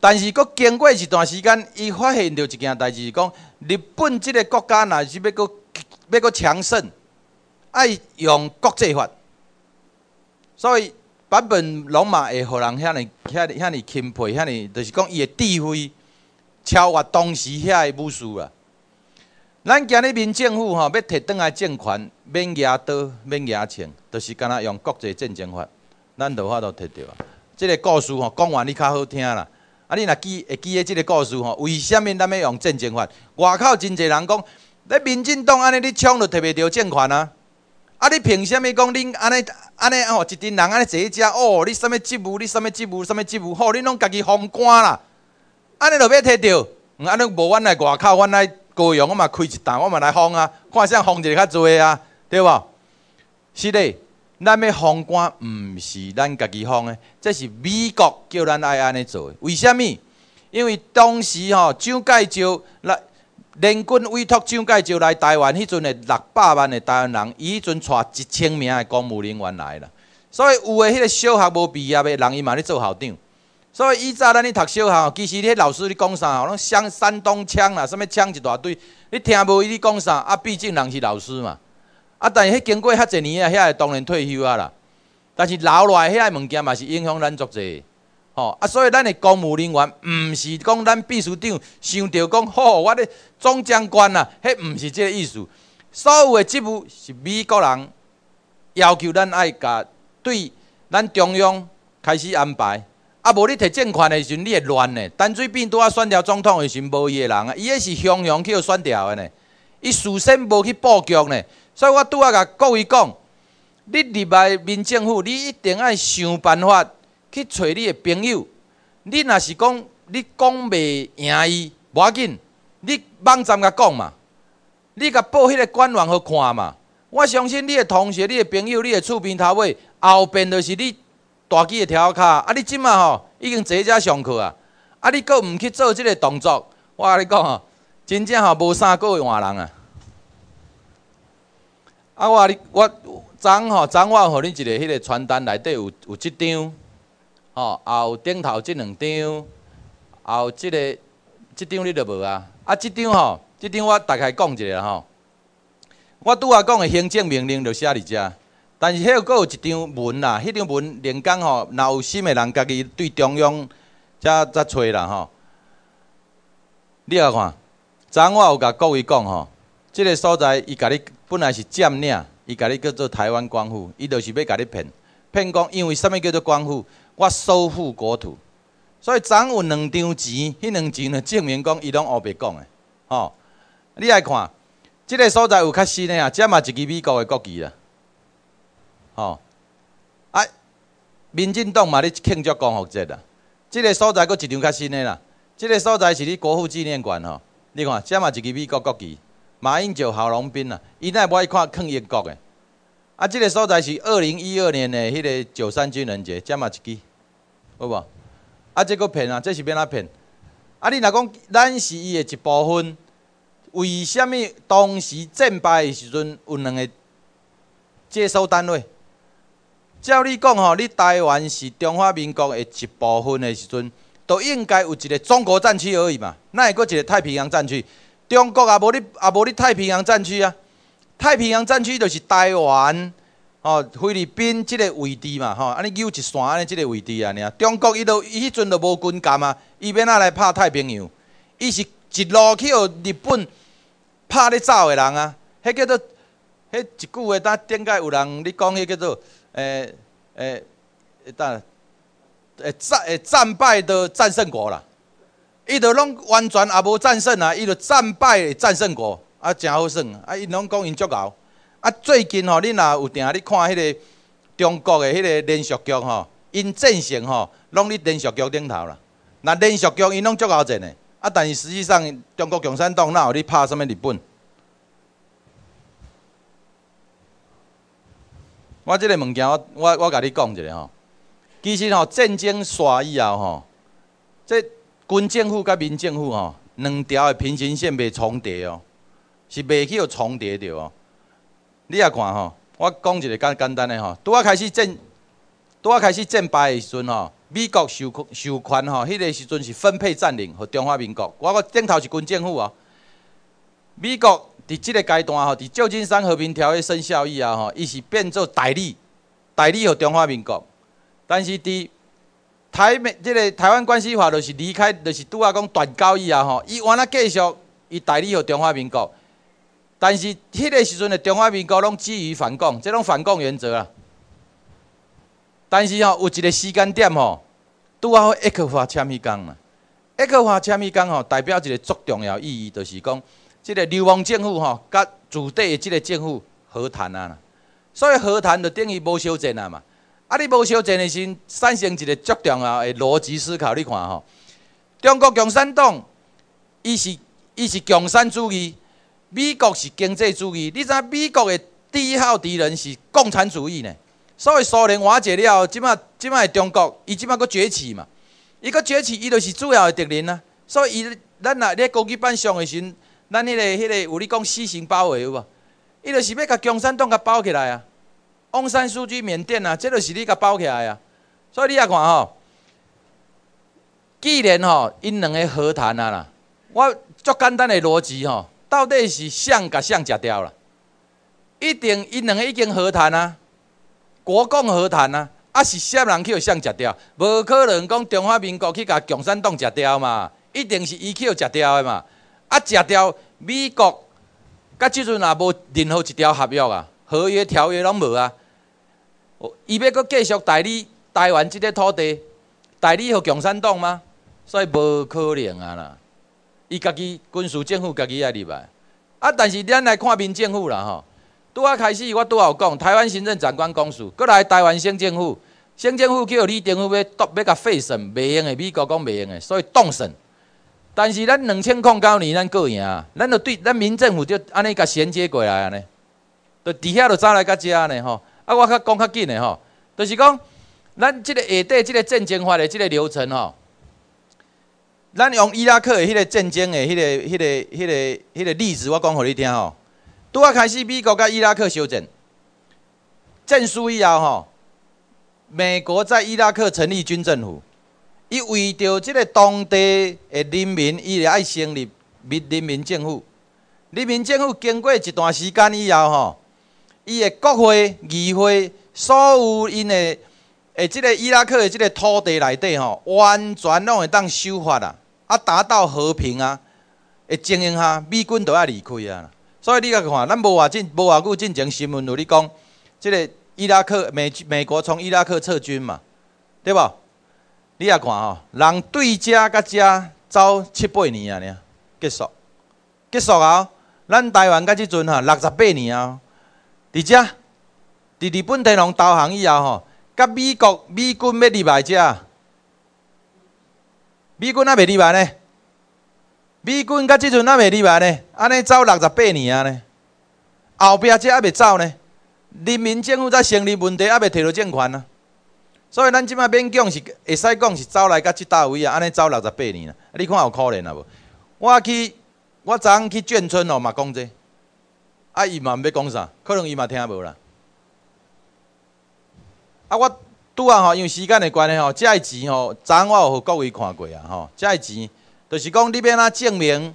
但是过经过一段时间，伊发现着一件代志，是讲日本即个国家，若是要过要过强盛，爱用国际法。所以版本龙马会予人遐尼遐尼遐呢钦佩，遐尼着是讲伊个智慧超越当时遐个武士啊。咱今日民政府吼，要摕倒来政权，免野刀，免野枪，着是敢若用国际战争法。咱豆法都摕到啊！即个故事吼，讲完你较好听啦。啊，你若记会记诶，即个故事吼，为什物咱要用战争法？外口真侪人讲，咧民进党安尼，你抢都摕袂到钱款啊！啊，你凭什物讲恁安尼安尼吼，一队人安尼坐一遮哦？你什物职务？你什物职务？什物职务？哦，你拢家己封官啦！安尼就要摕到。嗯，安尼无阮来外口，阮来高阳，我嘛开一档，我嘛来封啊，看谁封个较济啊？对无？是嘞。咱要封歌，毋是咱家己封的，这是美国叫咱爱安尼做。为什物？因为当时吼蒋介石来，联军委托蒋介石来台湾，迄阵的六百万的台湾人，伊迄阵带一千名的公务人员来啦。所以有诶，迄个小学无毕业的，人伊嘛咧做校长。所以以早咱咧读小学，其实迄老师咧讲啥，拢像山东腔啦，什物枪一大堆，你听无伊咧讲啥？啊，毕竟人是老师嘛。啊！但是迄经过遐济年啊，遐个当然退休啊啦。但是留落来遐个物件嘛是影响咱作济，吼啊，所以咱个公务人员毋是讲咱秘书长想着讲，吼，我咧总将官啊，迄毋是即个意思。所有个职务是美国人要求咱爱甲对咱中央开始安排啊，无你摕政权的时阵，你会乱呢。淡水变拄啊，选调总统个时阵，无伊个人啊，伊个是雄雄去选调个呢，伊事先无去布局呢。所以我拄啊甲各位讲，你入来民政府，你一定爱想办法去找你的朋友。你若是讲你讲袂赢伊，无要紧，你网站甲讲嘛，你甲报迄个官网好看嘛。我相信你的同学、你的朋友、你的厝边头尾，后边就是你大几的条卡。啊，你即马吼已经坐遮上课啊，啊，你阁毋去做这个动作，我甲你讲吼，真正吼无三个换人啊。啊，我你我昨吼，昨我有互你一个迄个传单，内底有有即张，吼，也有顶头即两张，也有即个即张你都无啊。啊，即张吼，即张我大概讲一下吼。我拄仔讲的行政命令就写伫遮，但是迄个佫有一张文啦，迄张文连讲吼，若有心嘅人家己对中央，才才找啦吼。你来看，昨我有甲各位讲吼，即个所在伊甲你。本来是占领，伊甲你叫做台湾光复，伊就是要甲你骗，骗讲因为啥物叫做光复，我收复国土，所以总有两张钱，迄两张呢证明讲伊拢乌白讲的，吼，你来看，即个所在有较新的啊，遮嘛一支美国的国旗啦，吼，哎，民进党嘛咧庆祝光复节啦，即个所在佫一张较新的啦，即个所在是咧国父纪念馆吼，你看，遮嘛一支美国国旗。马英九、郝龙斌呐，伊在不爱看抗英国的。啊，这个所在是二零一二年的迄个九三军人节，这嘛一支，好无？啊，这个骗啊，这是变哪骗？啊，你若讲咱是伊的一部分，为什物当时战败的时阵有两个接收单位？照你讲吼，你台湾是中华民国的一部分的时阵，都应该有一个中国战区而已嘛，会个一个太平洋战区。中国也无你，也无你太平洋战区啊！太平洋战区就是台湾、哦、菲律宾即个位置嘛，吼，安尼有一线安尼即个位置安尼啊！中国伊都伊迄阵都无军舰啊，伊要阿来拍太平洋，伊是一路去互日本拍咧走的人啊！迄叫做，迄一句话，当顶界有人咧讲，迄叫做，诶诶，当诶战诶战败的战胜国啦。伊着拢完全也无战胜啊！伊就战败战胜过，啊，真好耍啊！伊拢讲因足敖，啊，最近吼，恁若有定下你看迄个中国的迄个连续剧吼，因战胜吼，拢伫连续剧顶头啦。那连续剧因拢足敖阵个，啊，但是实际上中国共产党哪有伫拍什物日本？我即个物件，我我我甲你讲一下吼，其实吼战争煞以后吼，这。军政府甲民政府吼，两条的平行线袂重叠哦，是袂去有重叠着哦。你也看吼，我讲一个简简单的吼，拄仔开始战，拄仔开始战败的时阵吼，美国受受权吼，迄个时阵是分配占领和中华民国，我个顶头是军政府啊。美国伫即个阶段吼，伫旧金山和平条约生效以后吼，伊是变做代理，代理和中华民国，但是伫台美即个台湾关系法就是离开，就是拄啊讲断交以后吼，伊原来继续伊代理予中华民国，但是迄个时阵的中华民国拢基于反共，即种反共原则啊。但是吼，有一个时间点吼，拄啊，一克华签迄工嘛，一克华签迄工吼，代表一个足重要意义，就是讲即个流亡政府吼，甲自地的即个政府和谈啊，所以和谈就等于无修正啊嘛。啊！你无烧钱的时，产生一个决定要诶，逻辑思考。你看吼，中国共产党，伊是伊是共产主义，美国是经济主义。你知影美国的第一号敌人是共产主义呢？所以苏联瓦解了后，即马即马，中国伊即马佫崛起嘛？伊佫崛起，伊就是主要的敌人啊！所以伊咱若你高级班上的时，咱迄个迄个有你讲四形包围有无？伊就是要甲共产党甲包起来啊！翁山书季缅甸啊，这都是你甲包起来啊！所以你也看吼，既然吼，因两个和谈啊啦，我足简单的逻辑吼，到底是谁甲谁食掉啦？一定因两个已经和谈啊，国共和谈啊，啊是谁人去互谁食掉？无可能讲中华民国去甲共产党食掉嘛，一定是伊去互食掉的嘛。啊，食掉美国，甲即阵也无任何一条合约啊。合约条约拢无啊！伊要阁继续代理台湾即个土地，代理互共产党吗？所以无可能啊啦！伊家己军事政府家己来啊！但是咱来看民政府啦吼！拄啊开始我拄啊有讲，台湾行政长官公署，阁来台湾省政府，省政府叫李定富要要甲废审，袂用的，美国讲袂用的，所以冻审。但是咱两千零九年咱过赢啊，咱就对咱民政府就安尼甲衔接过来啊尼。伫遐就走来个遮呢吼，啊，我较讲较紧的吼，就是讲咱这个下底这个战争法的这个流程吼，咱用伊拉克的迄个战争的迄个、迄个、迄个、迄个例子，我讲互你听吼。拄啊开始美国甲伊拉克修正，战输以后吼，美国在伊拉克成立军政府，伊为着即个当地的人民，伊来爱成立民人民政府，人民政府经过一段时间以后吼。伊的国会、议会，所有因的诶，即个伊拉克的这个土地内底吼，完全拢会当修法啊，啊，达到和平啊，会经营下，美军都要离开啊。所以你甲看，咱无偌进，无偌久进前新闻有咧讲，这个伊拉克美美国从伊拉克撤军嘛，对无？你啊看吼，人对家甲家走七八年啊，呢结束，结束后，咱台湾甲即阵哈六十八年啊。伫遮，伫日本天皇投降以后吼，甲美国美军要离开遮，美军阿袂离开呢？美军甲即阵阿袂离开呢？安尼走六十八年啊呢？后壁遮阿袂走呢？人民政府在成立问题阿袂摕到政权啊？所以咱即卖勉强是会使讲是走来甲即搭位啊？安尼走六十八年啊？你看有可能啊无？我去，我昨昏去眷村哦，嘛讲这。啊！伊嘛毋要讲啥，可能伊嘛听无啦。啊，我拄啊吼，因为时间的关系吼，遮个钱吼，昨我有互各位看过啊吼。遮个钱就是讲，你要呾证明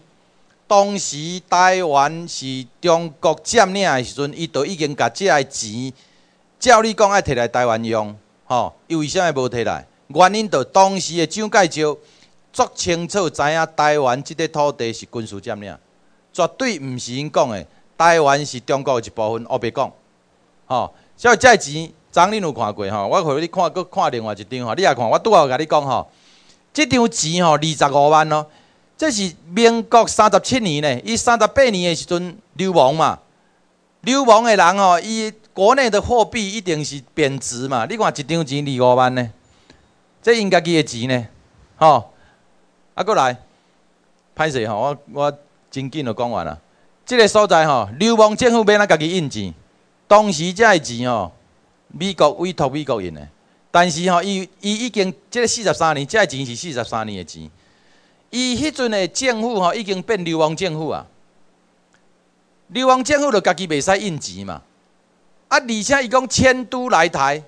当时台湾是中国占领的时阵，伊都已经甲遮个钱照你讲爱摕来台湾用吼。又为啥物无摕来？原因就当时的蒋介石足清楚知影台湾即块土地是军事占领，绝对毋是因讲的。台湾是中国一部分，我别讲。吼，这张钱，昨你有看过吼？我互你看，搁看另外一张，吼、你也看。我拄有甲你讲吼，这张钱吼，二十五万咯。这是民国三十七年呢，伊三十八年诶时阵流亡嘛。流亡诶人哦，伊国内的货币一定是贬值嘛。你看一张钱二十五万呢，这应该己诶钱呢？吼，啊过来，歹势吼，我我真紧就讲完了。这个所在吼，流氓政府要咱家己印钱，当时这钱吼，美国委托美国印的，但是吼，伊伊已经这个四十三年，这钱是四十三年的钱，伊迄阵的政府吼，已经变流氓政府啊，流氓政府就家己袂使印钱嘛，啊，而且伊讲迁都来台，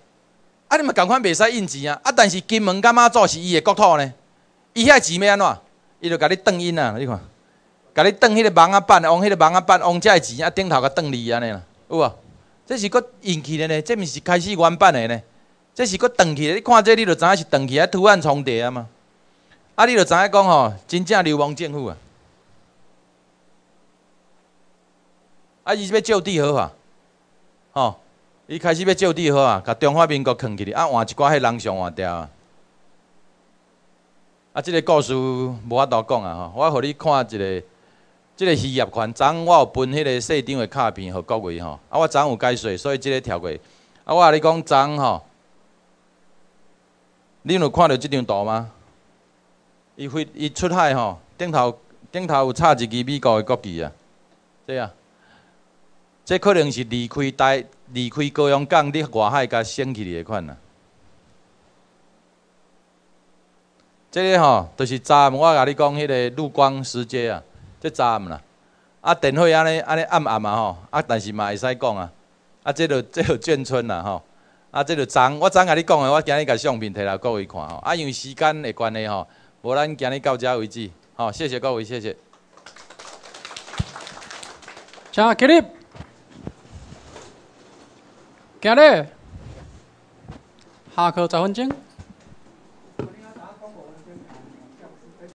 啊，你嘛赶快袂使印钱啊，啊，但是金门干嘛做是伊的国土呢？伊遐钱要安怎？伊就家你当因啊，你看。甲你当迄个盲阿的，往迄个盲仔伯往遮的钱，啊顶头甲当你安尼啦，有无？这是搁引起的呢？这毋是开始原版的呢？这是搁断去的。你看这，你就知影是断去啊，突然重叠啊嘛？啊，你就知影讲吼，真正流氓政府啊！啊，伊是要就地合法，吼，伊开始要就地合法，甲中华民国扛起哩，啊，换一寡迄人上换掉。啊，啊，即个故事无法度讲啊，吼，我互你看一个。这个是叶款，昨我有分迄个市长的卡片互各位吼，啊，我昨有解水，所以即个跳过。啊，我阿你讲，昨吼，恁有看到即张图吗？伊飞，伊出海吼，顶头顶头有插一支美国的国旗啊，对啊，这可能是离开台，离开高雄港伫外海，甲升起的款啊。这个吼，就是昨我阿你讲迄个陆光时阶啊。即早暗啦，啊，电费安尼安尼暗暗嘛吼，啊，但是嘛会使讲啊，啊，即条即条眷村啦吼，啊，即条昨我长甲你讲的，我今日甲相片摕来各位看吼，啊，因为时间的关系吼，无咱今日到遮为止，好，谢谢各位，谢谢。请起立。今日下课十分钟。